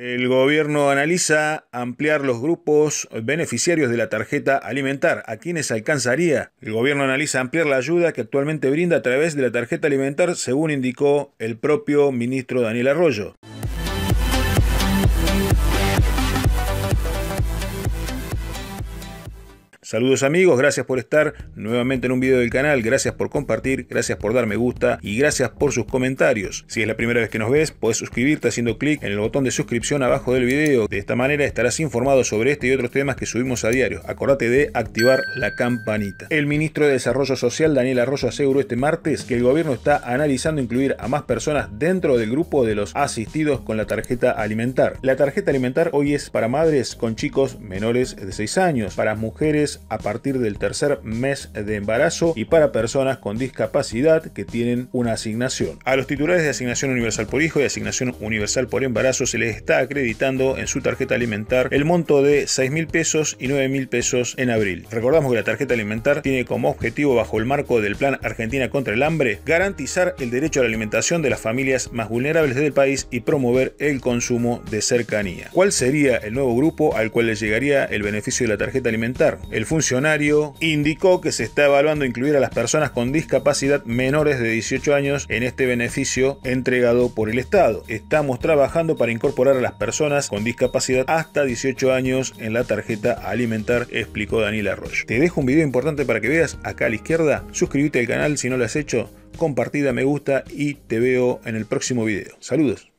El gobierno analiza ampliar los grupos beneficiarios de la tarjeta alimentar, a quiénes alcanzaría. El gobierno analiza ampliar la ayuda que actualmente brinda a través de la tarjeta alimentar, según indicó el propio ministro Daniel Arroyo. Saludos amigos, gracias por estar nuevamente en un video del canal, gracias por compartir, gracias por dar me gusta y gracias por sus comentarios. Si es la primera vez que nos ves, puedes suscribirte haciendo clic en el botón de suscripción abajo del video. De esta manera estarás informado sobre este y otros temas que subimos a diario. Acordate de activar la campanita. El ministro de Desarrollo Social, Daniel Arroyo, aseguró este martes que el gobierno está analizando incluir a más personas dentro del grupo de los asistidos con la tarjeta alimentar. La tarjeta alimentar hoy es para madres con chicos menores de 6 años, para mujeres a partir del tercer mes de embarazo y para personas con discapacidad que tienen una asignación. A los titulares de asignación universal por hijo y asignación universal por embarazo se les está acreditando en su tarjeta alimentar el monto de 6 mil pesos y 9 mil pesos en abril. Recordamos que la tarjeta alimentar tiene como objetivo bajo el marco del Plan Argentina contra el Hambre garantizar el derecho a la alimentación de las familias más vulnerables del país y promover el consumo de cercanía. ¿Cuál sería el nuevo grupo al cual le llegaría el beneficio de la tarjeta alimentar? El funcionario indicó que se está evaluando incluir a las personas con discapacidad menores de 18 años en este beneficio entregado por el Estado. Estamos trabajando para incorporar a las personas con discapacidad hasta 18 años en la tarjeta alimentar, explicó Daniel Arroyo. Te dejo un video importante para que veas acá a la izquierda. Suscríbete al canal si no lo has hecho, compartida, me gusta y te veo en el próximo video. Saludos.